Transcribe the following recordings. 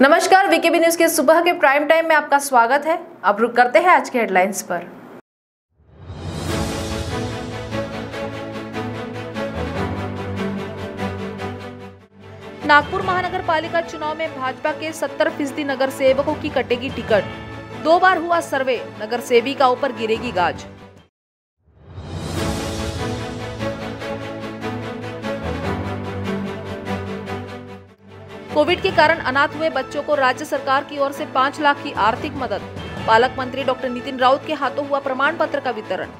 नमस्कार VKB news के सुबह के प्राइम टाइम में आपका स्वागत है अब रुक करते हैं आज के हेडलाइंस पर नागपुर महानगर पालिका चुनाव में भाजपा के 70 फीसदी नगर सेवकों की कटेगी टिकट दो बार हुआ सर्वे नगर सेविकाओं ऊपर गिरेगी गाज कोविड के कारण अनाथ हुए बच्चों को राज्य सरकार की ओर से पाँच लाख की आर्थिक मदद पालक मंत्री डॉक्टर नितिन राउत के हाथों हुआ प्रमाण पत्र का वितरण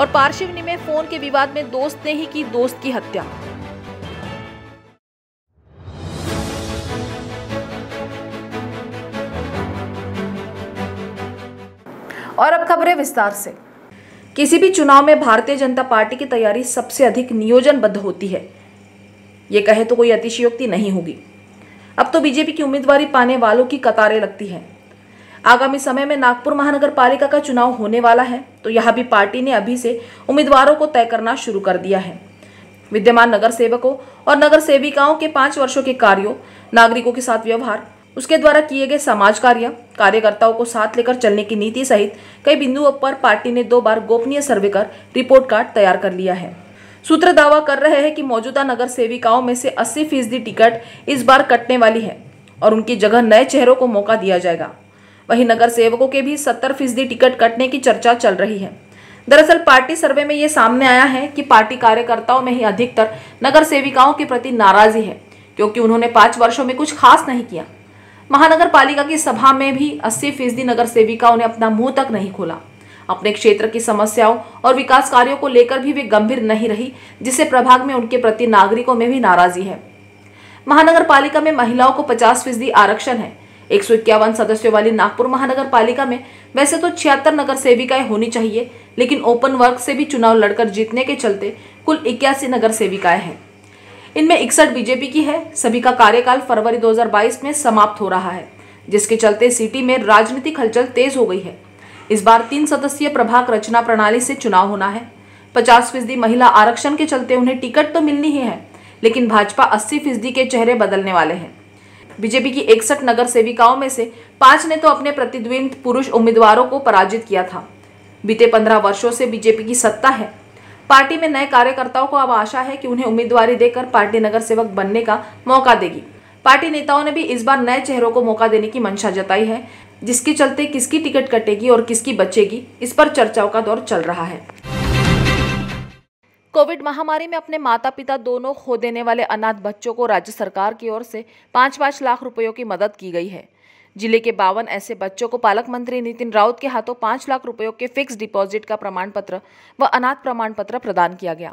और पार्शिवनी में फोन के विवाद में दोस्त ने ही की दोस्त की हत्या और अब खबरें विस्तार से किसी भी चुनाव में भारतीय जनता पार्टी की तैयारी सबसे अधिक नियोजनबद्ध होती है ये कहे तो कोई अतिशयोक्ति नहीं होगी अब तो बीजेपी की उम्मीदवारी पाने वालों की कतारें लगती हैं आगामी समय में नागपुर महानगर पालिका का चुनाव होने वाला है तो यहाँ भी पार्टी ने अभी से उम्मीदवारों को तय करना शुरू कर दिया है विद्यमान नगर सेवकों और नगर सेविकाओं के पाँच वर्षों के कार्यों नागरिकों के साथ व्यवहार उसके द्वारा किए गए समाज कार्य कार्यकर्ताओं को साथ लेकर चलने की नीति सहित कई बिंदुओं पर पार्टी ने दो बार गोपनीय सर्वे कर रिपोर्ट कार्ड तैयार कर लिया है सूत्र दावा कर रहे हैं कि मौजूदा नगर सेविकाओं में से 80 फीसदी टिकट इस बार कटने वाली है और उनकी जगह नए चेहरों को मौका दिया जाएगा वहीं नगर सेवकों के भी 70 फीसदी टिकट कटने की चर्चा चल रही है दरअसल पार्टी सर्वे में ये सामने आया है कि पार्टी कार्यकर्ताओं में ही अधिकतर नगर सेविकाओं के प्रति नाराजी है क्योंकि उन्होंने पाँच वर्षों में कुछ खास नहीं किया महानगर पालिका की सभा में भी अस्सी फीसदी नगर सेविकाओं ने अपना मुंह तक नहीं खोला अपने क्षेत्र की समस्याओं और विकास कार्यों को लेकर भी वे गंभीर नहीं रही जिससे प्रभाग में उनके प्रति नागरिकों में भी नाराजी है महानगर पालिका में महिलाओं को पचास फीसदी आरक्षण है एक सौ इक्यावन सदस्यों वाली नागपुर महानगर पालिका में वैसे तो छिहत्तर नगर सेविकाएं होनी चाहिए लेकिन ओपन वर्क से भी चुनाव लड़कर जीतने के चलते कुल इक्यासी नगर सेविकाएं हैं इनमें इकसठ बीजेपी की है सभी का कार्यकाल फरवरी 2022 में समाप्त हो रहा है जिसके चलते सिटी में राजनीतिक हलचल तेज हो गई है इस बार तीन सदस्यीय प्रभाग रचना प्रणाली से चुनाव होना है पचास फीसदी महिला आरक्षण के चलते उन्हें टिकट तो मिलनी ही है लेकिन भाजपा अस्सी फीसदी के चेहरे बदलने वाले हैं बीजेपी की इकसठ नगर सेविकाओं में से पांच ने तो अपने प्रतिद्वंद पुरुष उम्मीदवारों को पराजित किया था बीते पंद्रह वर्षों से बीजेपी की सत्ता है पार्टी में नए कार्यकर्ताओं को अब आशा है कि उन्हें उम्मीदवारी देकर पार्टी नगर सेवक बनने का मौका देगी पार्टी नेताओं ने भी इस बार नए चेहरों को मौका देने की मंशा जताई है जिसके चलते किसकी टिकट कटेगी और किसकी बचेगी इस पर चर्चाओं का दौर चल रहा है कोविड महामारी में अपने माता पिता दोनों खो देने वाले अनाथ बच्चों को राज्य सरकार की ओर से पाँच पाँच लाख रुपयों की मदद की गई है जिले के बावन ऐसे बच्चों को पालक मंत्री नितिन राउत के हाथों पांच लाख रुपयों के फिक्स डिपॉजिट का प्रमाण पत्र व अनाथ प्रमाण पत्र प्रदान किया गया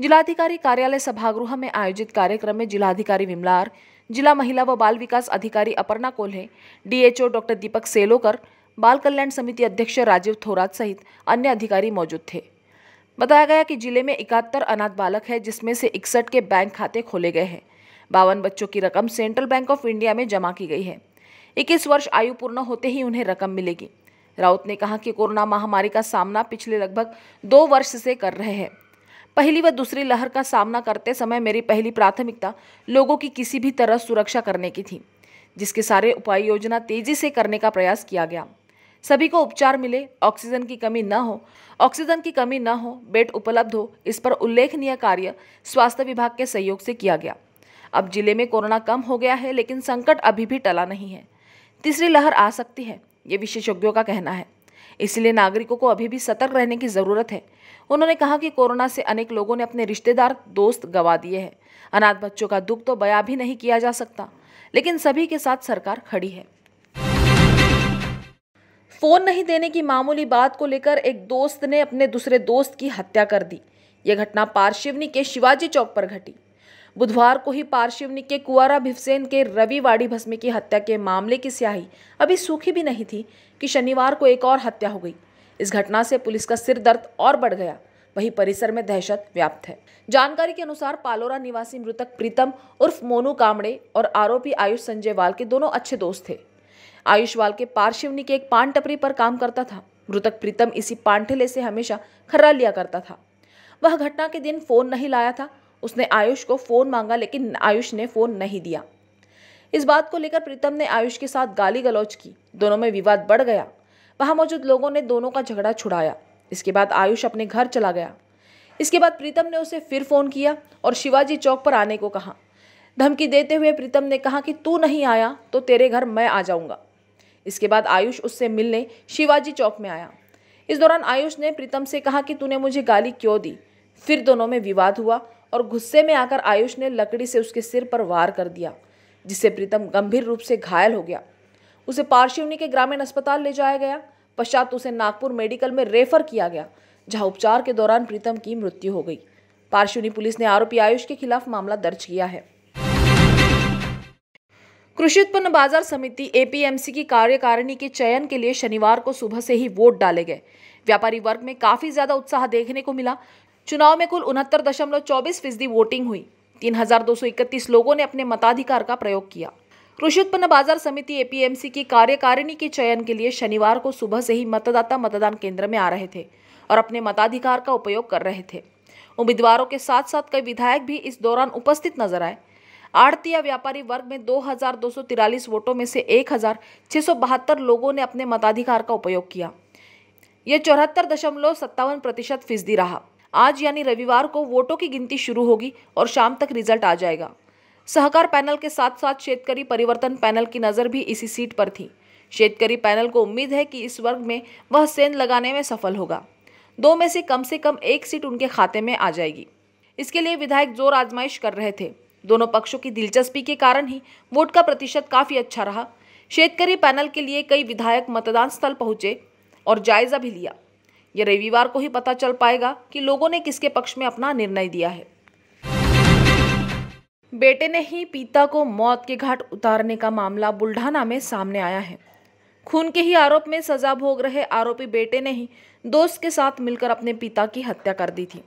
जिलाधिकारी कार्यालय सभागृह में आयोजित कार्यक्रम में जिलाधिकारी विमलार जिला महिला व बाल विकास अधिकारी अपर्णा कोल्हे डीएचओ डॉक्टर दीपक सेलोकर बाल कल्याण समिति अध्यक्ष राजीव थोरात सहित अन्य अधिकारी मौजूद थे बताया गया कि जिले में इकहत्तर अनाथ बालक है जिसमें से इकसठ के बैंक खाते खोले गए हैं बावन बच्चों की रकम सेंट्रल बैंक ऑफ इंडिया में जमा की गई है इक्कीस वर्ष आयु पूर्ण होते ही उन्हें रकम मिलेगी राउत ने कहा कि कोरोना महामारी का सामना पिछले लगभग दो वर्ष से कर रहे हैं पहली व दूसरी लहर का सामना करते समय मेरी पहली प्राथमिकता लोगों की किसी भी तरह सुरक्षा करने की थी जिसके सारे उपाय योजना तेजी से करने का प्रयास किया गया सभी को उपचार मिले ऑक्सीजन की कमी न हो ऑक्सीजन की कमी न हो बेड उपलब्ध हो इस पर उल्लेखनीय कार्य स्वास्थ्य विभाग के सहयोग से किया गया अब जिले में कोरोना कम हो गया है लेकिन संकट अभी भी टला नहीं है तीसरी लहर आ सकती है ये विशेषज्ञों का कहना है इसलिए नागरिकों को अभी भी सतर्क रहने की ज़रूरत है उन्होंने कहा कि कोरोना से अनेक लोगों ने अपने रिश्तेदार दोस्त गवा दिए हैं अनाथ बच्चों का दुख तो बया भी नहीं किया जा सकता लेकिन सभी के साथ सरकार खड़ी है फोन नहीं देने की मामूली बात को लेकर एक दोस्त ने अपने दूसरे दोस्त की हत्या कर दी यह घटना पार्शिवनी के शिवाजी चौक पर घटी बुधवार को ही पार्शिवनी के कुआरा भिवसेन के रवि वाड़ी भस्मे की हत्या के मामले की स्याही अभी सूखी भी नहीं थी कि शनिवार को एक और हत्या हो गई इस घटना से पुलिस का सिर दर्द और बढ़ गया वही परिसर में दहशत व्याप्त है जानकारी के अनुसार पालोरा निवासी मृतक प्रीतम उर्फ मोनू कामड़े और आरोपी आयुष संजय वाल के दोनों अच्छे दोस्त थे आयुष वाल के पार्शिवनी के एक पान टपरी पर काम करता था मृतक प्रीतम इसी पान से हमेशा खर्रा लिया करता था वह घटना के दिन फोन नहीं लाया था उसने आयुष को फ़ोन मांगा लेकिन आयुष ने फ़ोन नहीं दिया इस बात को लेकर प्रीतम ने आयुष के साथ गाली गलौज की दोनों में विवाद बढ़ गया वहाँ मौजूद लोगों ने दोनों का झगड़ा छुड़ाया इसके बाद आयुष अपने घर चला गया इसके बाद प्रीतम ने उसे फिर फ़ोन किया और शिवाजी चौक पर आने को कहा धमकी देते हुए प्रीतम ने कहा कि तू नहीं आया तो तेरे घर मैं आ जाऊँगा इसके बाद आयुष उससे मिलने शिवाजी चौक में आया इस दौरान आयुष ने प्रीतम से कहा कि तूने मुझे गाली क्यों दी फिर दोनों में विवाद हुआ और गुस्से में आकर आयुष ने लकड़ी से उसके सिर पर वार कर दिया जिससे प्रीतम गंभीर रूप से घायल हो गया उसे पार्शिवनी के ग्रामीण अस्पताल ले जाया गया पश्चात उसे नागपुर मेडिकल में रेफर किया गया जहां उपचार के दौरान प्रीतम की मृत्यु हो गई पार्शिवनी पुलिस ने आरोपी आयुष के खिलाफ मामला दर्ज किया है कृषि उत्पन्न बाजार समिति एपीएमसी की कार्यकारिणी के चयन के लिए शनिवार को सुबह से ही वोट डाले गए व्यापारी वर्ग में काफी ज्यादा उत्साह देखने को मिला चुनाव में कुल उनहत्तर दशमलव चौबीस फीसदी वोटिंग हुई तीन हजार दो सौ इकतीस लोगों ने अपने मताधिकार का प्रयोग किया कृषि उत्पन्न बाजार समिति एपीएमसी की कार्यकारिणी के चयन के लिए शनिवार को सुबह से ही मतदाता मतदान केंद्र में आ रहे थे और अपने मताधिकार का उपयोग कर रहे थे उम्मीदवारों के साथ साथ कई विधायक भी इस दौरान उपस्थित नजर आए या व्यापारी वर्ग में दो वोटों में से एक लोगों ने अपने मताधिकार का उपयोग किया यह चौहत्तर दशमलव सत्तावन प्रतिशत फीसदी रहा आज यानी रविवार को वोटों की गिनती शुरू होगी और शाम तक रिजल्ट आ जाएगा सहकार पैनल के साथ साथ शेतकारी परिवर्तन पैनल की नज़र भी इसी सीट पर थी शेतकारी पैनल को उम्मीद है कि इस वर्ग में वह सेंध लगाने में सफल होगा दो में से कम से कम एक सीट उनके खाते में आ जाएगी इसके लिए विधायक जोर आजमाइश कर रहे थे दोनों पक्षों की दिलचस्पी के कारण ही वोट का प्रतिशत काफ़ी अच्छा रहा शेतकारी पैनल के लिए कई विधायक मतदान स्थल पहुंचे और जायजा भी लिया ये रविवार को ही पता चल पाएगा कि लोगों ने किसके पक्ष में अपना निर्णय दिया है बेटे ने ही पिता को मौत के घाट उतारने का मामला बुल्ढाना में सामने आया है खून के ही आरोप में सजा भोग रहे आरोपी बेटे ने ही दोस्त के साथ मिलकर अपने पिता की हत्या कर दी थी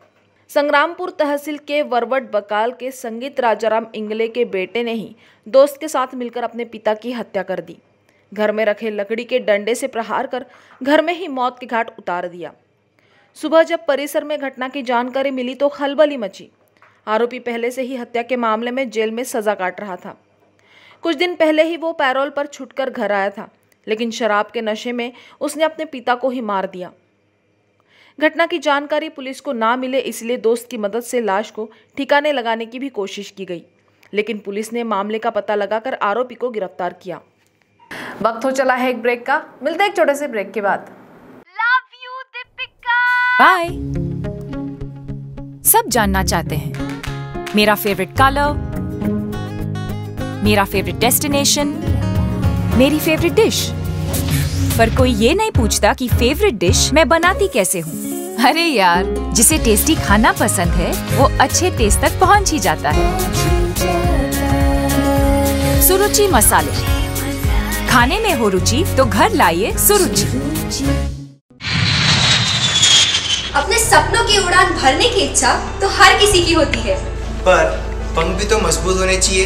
संग्रामपुर तहसील के वरवट बकाल के संगीत राजाराम इंगले के बेटे ने ही दोस्त के साथ मिलकर अपने पिता की हत्या कर दी घर में रखे लकड़ी के डंडे से प्रहार कर घर में ही मौत के घाट उतार दिया सुबह जब परिसर में घटना की जानकारी मिली तो खलबली मची आरोपी पहले से ही हत्या के मामले में जेल में सजा काट रहा था कुछ दिन पहले ही वो पैरोल पर छुटकर घर आया था लेकिन शराब के नशे में उसने अपने पिता को ही मार दिया घटना की जानकारी पुलिस को ना मिले इसलिए दोस्त की मदद से लाश को ठिकाने लगाने की भी कोशिश की गई लेकिन पुलिस ने मामले का पता लगाकर आरोपी को गिरफ्तार किया वक्त हो चला है एक ब्रेक का मिलते हैं एक छोटे से ब्रेक के बाद बाय सब जानना चाहते हैं मेरा फेवरेट कलर मेरा फेवरेट डेस्टिनेशन मेरी फेवरेट डिश पर कोई ये नहीं पूछता कि फेवरेट डिश मैं बनाती कैसे हूँ अरे यार जिसे टेस्टी खाना पसंद है वो अच्छे टेस्ट तक पहुँच ही जाता है सुरुचि मसाले खाने में हो रुचि तो घर लाइए सुरुचि अपने सपनों की उड़ान भरने की इच्छा तो हर किसी की होती है पर पंख भी तो मजबूत होने चाहिए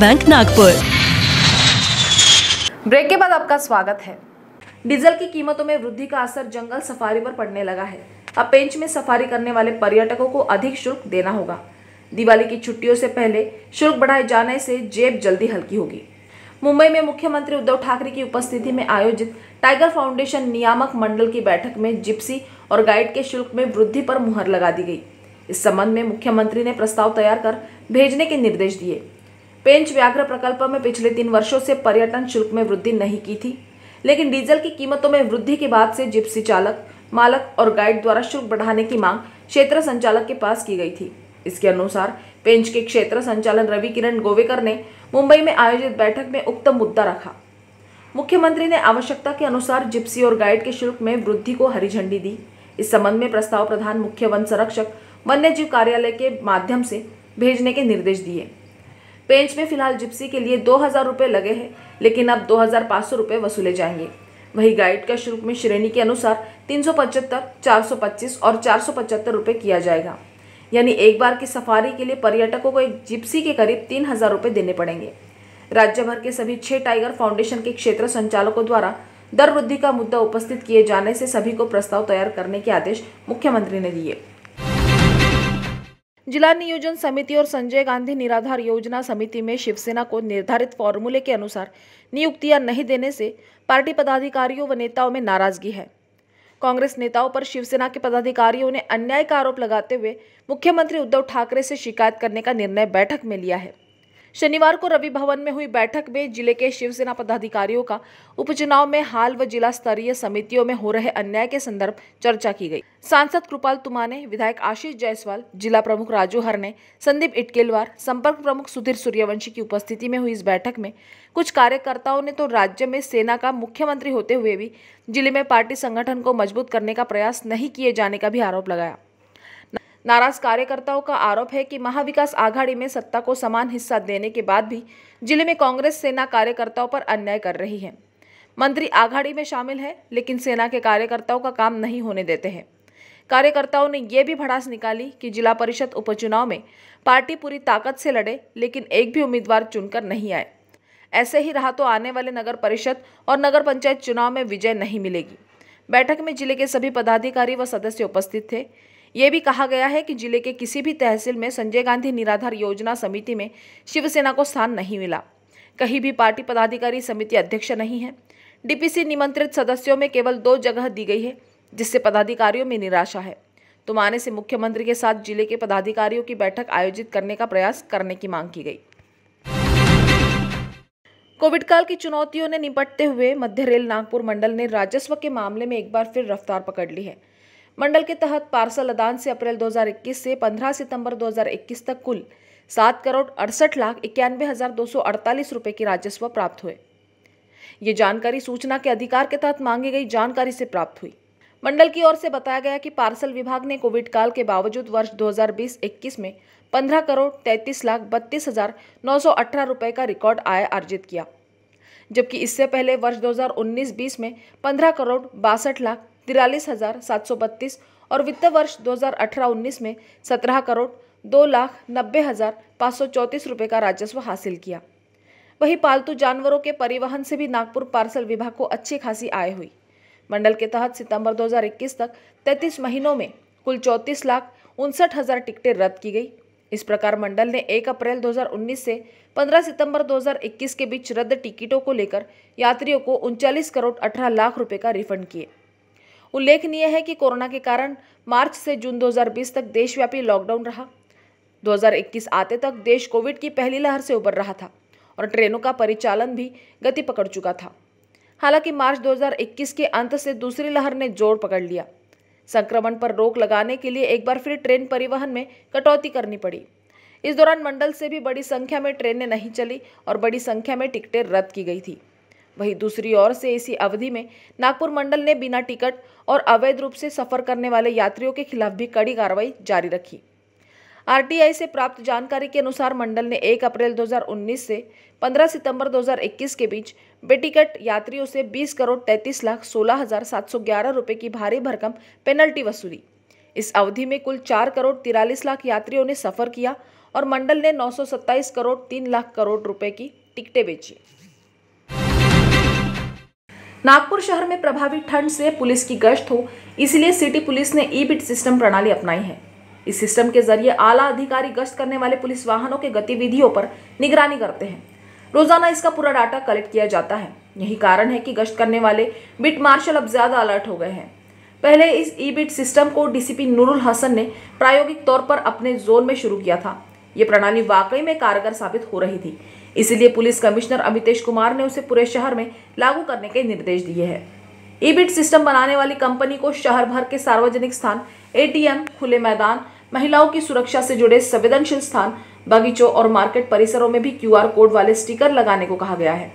बैंक नागपुर ब्रेक के बाद आपका स्वागत है डीजल की कीमतों में वृद्धि का असर जंगल सफारी पर पड़ने लगा है अब पेंच में सफारी करने वाले पर्यटकों को अधिक शुल्क देना होगा दिवाली की छुट्टियों से पहले शुल्क बढ़ाए जाने से जेब जल्दी हल्की होगी मुंबई में मुख्यमंत्री उद्धव ठाकरे की उपस्थिति में आयोजित टाइगर फाउंडेशन नियामक मंडल की बैठक में जिप्सी और गाइड के शुल्क में वृद्धि पर मुहर लगा दी गई इस संबंध में मुख्यमंत्री ने प्रस्ताव तैयार कर भेजने के निर्देश दिए पेंच व्याघ्र प्रकल्प में पिछले तीन वर्षों से पर्यटन शुल्क में वृद्धि नहीं की थी लेकिन डीजल की कीमतों में वृद्धि के बाद से जिप्सी चालक मालक और गाइड द्वारा शुल्क बढ़ाने की मांग क्षेत्र संचालक के पास की गई थी इसके अनुसार पेंच के क्षेत्र संचालन रवि किरण गोवेकर ने मुंबई में आयोजित बैठक में उक्त मुद्दा रखा मुख्यमंत्री ने आवश्यकता के अनुसार जिप्सी और गाइड के शुल्क में वृद्धि को हरी झंडी दी इस संबंध में प्रस्ताव प्रधान मुख्य वन संरक्षक वन्यजीव कार्यालय के माध्यम से भेजने के निर्देश दिए पेंच में फिलहाल जिप्सी के लिए दो हज़ार रुपये लगे हैं लेकिन अब दो हज़ार पाँच सौ रुपये वसूले जाएंगे वही गाइड का शुल्क में श्रेणी के अनुसार तीन सौ पचहत्तर चार सौ पच्चीस और चार सौ पचहत्तर रुपये किया जाएगा यानी एक बार की सफारी के लिए पर्यटकों को एक जिप्सी के करीब तीन हज़ार रुपये देने पड़ेंगे राज्य भर के सभी छह टाइगर फाउंडेशन के क्षेत्र संचालकों द्वारा दर वृद्धि का मुद्दा उपस्थित किए जाने से सभी को प्रस्ताव तैयार करने के आदेश मुख्यमंत्री ने दिए जिला नियोजन समिति और संजय गांधी निराधार योजना समिति में शिवसेना को निर्धारित फॉर्मूले के अनुसार नियुक्तियां नहीं देने से पार्टी पदाधिकारियों व नेताओं में नाराजगी है कांग्रेस नेताओं पर शिवसेना के पदाधिकारियों ने अन्याय का आरोप लगाते हुए मुख्यमंत्री उद्धव ठाकरे से शिकायत करने का निर्णय बैठक में लिया है शनिवार को रवि भवन में हुई बैठक में जिले के शिवसेना पदाधिकारियों का उपचुनाव में हाल व जिला स्तरीय समितियों में हो रहे अन्याय के संदर्भ चर्चा की गई सांसद कृपाल तुमाने विधायक आशीष जायसवाल जिला प्रमुख राजू हर ने संदीप इटकेलवार संपर्क प्रमुख सुधीर सूर्यवंशी की उपस्थिति में हुई इस बैठक में कुछ कार्यकर्ताओं ने तो राज्य में सेना का मुख्यमंत्री होते हुए भी जिले में पार्टी संगठन को मजबूत करने का प्रयास नहीं किए जाने का भी आरोप लगाया नाराज कार्यकर्ताओं का आरोप है कि महाविकास आघाड़ी में सत्ता को समान हिस्सा देने के बाद भी जिले में कांग्रेस सेना कार्यकर्ताओं पर अन्याय कर रही है मंत्री आघाड़ी में शामिल है लेकिन सेना के कार्यकर्ताओं का काम नहीं होने देते हैं कार्यकर्ताओं ने यह भी भड़ास निकाली कि जिला परिषद उपचुनाव में पार्टी पूरी ताकत से लड़े लेकिन एक भी उम्मीदवार चुनकर नहीं आए ऐसे ही रहा तो आने वाले नगर परिषद और नगर पंचायत चुनाव में विजय नहीं मिलेगी बैठक में जिले के सभी पदाधिकारी व सदस्य उपस्थित थे ये भी कहा गया है कि जिले के किसी भी तहसील में संजय गांधी निराधार योजना समिति में शिवसेना को स्थान नहीं मिला कहीं भी पार्टी पदाधिकारी समिति अध्यक्ष नहीं है डीपीसी निमंत्रित सदस्यों में केवल दो जगह दी गई है जिससे पदाधिकारियों में निराशा है आने तो से मुख्यमंत्री के साथ जिले के पदाधिकारियों की बैठक आयोजित करने का प्रयास करने की मांग की गई कोविड काल की चुनौतियों ने निपटते हुए मध्य रेल नागपुर मंडल ने राजस्व के मामले में एक बार फिर रफ्तार पकड़ ली है मंडल के तहत पार्सल अदान से अप्रैल 2021 से 15 सितंबर 2021 तक कुल सात करोड़ अड़सठ लाख इक्यानवे हजार दो सौ अड़तालीस रुपये की राजस्व प्राप्त हुए ये जानकारी सूचना के अधिकार के तहत मांगी गई जानकारी से प्राप्त हुई मंडल की ओर से बताया गया कि पार्सल विभाग ने कोविड काल के बावजूद वर्ष 2020-21 में 15 करोड़ तैतीस लाख बत्तीस हजार नौ सौ अठारह रुपये का रिकॉर्ड आय अर्जित किया जबकि इससे पहले वर्ष 2019-20 में 15 करोड़ बासठ लाख तिरालीस हज़ार सात सौ बत्तीस और वित्त वर्ष 2018-19 में 17 करोड़ दो लाख नब्बे हज़ार पाँच सौ चौंतीस रुपये का राजस्व हासिल किया वहीं पालतू जानवरों के परिवहन से भी नागपुर पार्सल विभाग को अच्छी खासी आय हुई मंडल के तहत सितंबर 2021 तक 33 महीनों में कुल चौंतीस लाख उनसठ हज़ार टिकटें रद्द की गई इस प्रकार मंडल ने 1 अप्रैल 2019 से 15 सितंबर 2021 के बीच रद्द टिकटों को लेकर यात्रियों को उनचालीस करोड़ अठारह लाख रुपए का रिफंड किए उल्लेखनीय है कि कोरोना के कारण मार्च से जून 2020 तक देशव्यापी लॉकडाउन रहा 2021 आते तक देश कोविड की पहली लहर से उबर रहा था और ट्रेनों का परिचालन भी गति पकड़ चुका था हालांकि मार्च 2021 के अंत से दूसरी लहर ने जोर पकड़ लिया संक्रमण पर रोक लगाने के लिए एक बार फिर ट्रेन परिवहन में कटौती करनी पड़ी इस दौरान मंडल से भी बड़ी संख्या में ट्रेनें नहीं चली और बड़ी संख्या में टिकटें रद्द की गई थी वहीं दूसरी ओर से इसी अवधि में नागपुर मंडल ने बिना टिकट और अवैध रूप से सफर करने वाले यात्रियों के खिलाफ भी कड़ी कार्रवाई जारी रखी आरटीआई से प्राप्त जानकारी के अनुसार मंडल ने 1 अप्रैल 2019 से 15 सितंबर 2021 के बीच बेटिकट यात्रियों से 20 करोड़ 33 लाख सोलह हजार सात सौ ग्यारह रुपये की भारी भरकम पेनल्टी वसूली इस अवधि में कुल 4 करोड़ तिरालीस लाख यात्रियों ने सफर किया और मंडल ने नौ करोड़ तीन लाख करोड़ रुपए की टिकटें बेची नागपुर शहर में प्रभावी ठंड से पुलिस की गश्त हो इसलिए सिटी पुलिस ने ई बिट सिस्टम प्रणाली अपनाई है इस सिस्टम के जरिए आला अधिकारी गश्त करने वाले पुलिस वाहनों के गतिविधियों पर निगरानी करते हैं रोजाना इसका पूरा डाटा कलेक्ट किया जाता है यही कारण है कि गश्त करने वाले बिट मार्शल अब ज्यादा अलर्ट हो गए हैं पहले इस ई बिट सिस्टम को डीसीपी नूरुल हसन ने प्रायोगिक तौर पर अपने जोन में शुरू किया था ये प्रणाली वाकई में कारगर साबित हो रही थी इसलिए पुलिस कमिश्नर अमितेश कुमार ने उसे पूरे शहर में लागू करने के निर्देश दिए हैं ई बिट सिस्टम बनाने वाली कंपनी को शहर भर के सार्वजनिक स्थान एटीएम खुले मैदान महिलाओं की सुरक्षा से जुड़े संवेदनशील स्थान बगीचों और मार्केट परिसरों में भी क्यूआर कोड वाले स्टिकर लगाने को कहा गया है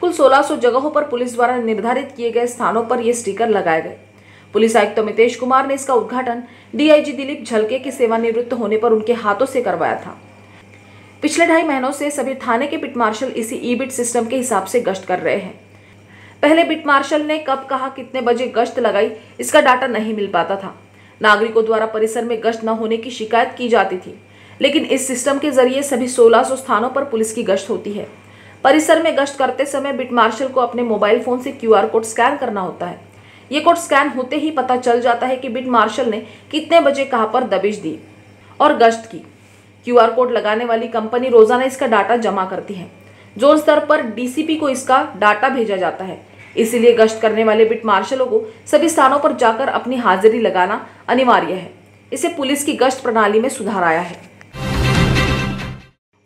कुल 1600 जगहों पर पुलिस द्वारा निर्धारित किए गए स्थानों पर ये स्टिकर लगाए गए पुलिस आयुक्त अमितेश कुमार ने इसका उद्घाटन डीआईजी दिलीप झलके के सेवानिवृत्त होने पर उनके हाथों से करवाया था पिछले ढाई महीनों से सभी थाने के बिट मार्शल इसी ई बिट सिस्टम के हिसाब से गश्त कर रहे हैं पहले बिट मार्शल ने कब कहा कितने बजे गश्त लगाई इसका डाटा नहीं मिल पाता था नागरिकों द्वारा परिसर में गश्त न होने की शिकायत की जाती थी लेकिन इस सिस्टम के जरिए सभी 1600 स्थानों पर पुलिस की गश्त होती है परिसर में गश्त करते समय बिट मार्शल को अपने मोबाइल फोन से क्यूआर कोड स्कैन करना होता है ये कोड स्कैन होते ही पता चल जाता है कि बिट मार्शल ने कितने बजे कहाँ पर दबिश दी और गश्त की क्यूआर कोड लगाने वाली कंपनी रोजाना इसका डाटा जमा करती है जोन स्तर पर डीसीपी को इसका डाटा भेजा जाता है इसीलिए गश्त करने वाले बिट मार्शलों को सभी स्थानों पर जाकर अपनी हाजिरी लगाना अनिवार्य है इसे पुलिस की गश्त प्रणाली में सुधार आया है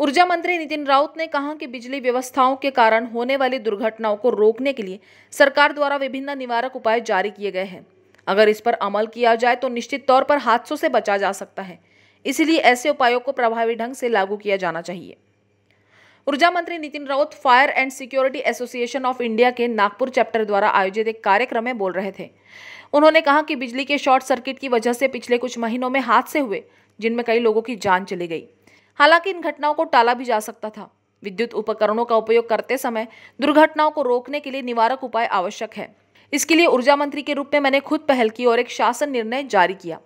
ऊर्जा मंत्री नितिन राउत ने कहा कि बिजली व्यवस्थाओं के कारण होने वाली दुर्घटनाओं को रोकने के लिए सरकार द्वारा विभिन्न निवारक उपाय जारी किए गए हैं अगर इस पर अमल किया जाए तो निश्चित तौर पर हादसों से बचा जा सकता है इसलिए ऐसे उपायों को प्रभावी ढंग से लागू किया जाना चाहिए ऊर्जा मंत्री Nitin Raut fire and security association of India के नागपुर चैप्टर द्वारा आयोजित एक कार्यक्रम में बोल रहे थे उन्होंने कहा कि बिजली के शॉर्ट सर्किट की वजह से पिछले कुछ महीनों में हादसे हुए जिनमें कई लोगों की जान चली गई हालांकि इन घटनाओं को टाला भी जा सकता था विद्युत उपकरणों का उपयोग करते समय दुर्घटनाओं को रोकने के लिए निवारक उपाय आवश्यक है इसके लिए ऊर्जा मंत्री के रूप में मैंने खुद पहल की और एक शासन निर्णय जारी किया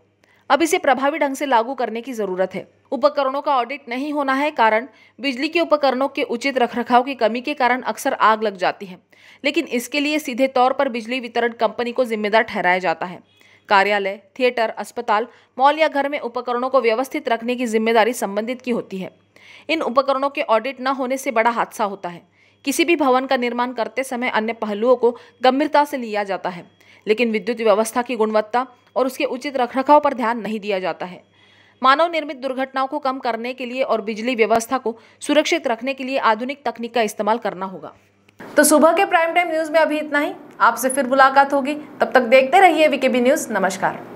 अब इसे प्रभावी ढंग से लागू करने की जरूरत है उपकरणों का ऑडिट नहीं होना है कारण बिजली के उपकरणों के उचित रखरखाव की कमी के कारण अक्सर आग लग जाती है लेकिन इसके लिए सीधे तौर पर बिजली वितरण कंपनी को जिम्मेदार ठहराया जाता है कार्यालय थिएटर अस्पताल मॉल या घर में उपकरणों को व्यवस्थित रखने की जिम्मेदारी संबंधित की होती है इन उपकरणों के ऑडिट न होने से बड़ा हादसा होता है किसी भी भवन का निर्माण करते समय अन्य पहलुओं को गंभीरता से लिया जाता है लेकिन विद्युत व्यवस्था की गुणवत्ता और उसके उचित रखरखाव पर ध्यान नहीं दिया जाता है मानव निर्मित दुर्घटनाओं को कम करने के लिए और बिजली व्यवस्था को सुरक्षित रखने के लिए आधुनिक तकनीक का इस्तेमाल करना होगा तो सुबह के प्राइम टाइम न्यूज में अभी इतना ही आपसे फिर मुलाकात होगी तब तक देखते रहिए वीकेबी न्यूज नमस्कार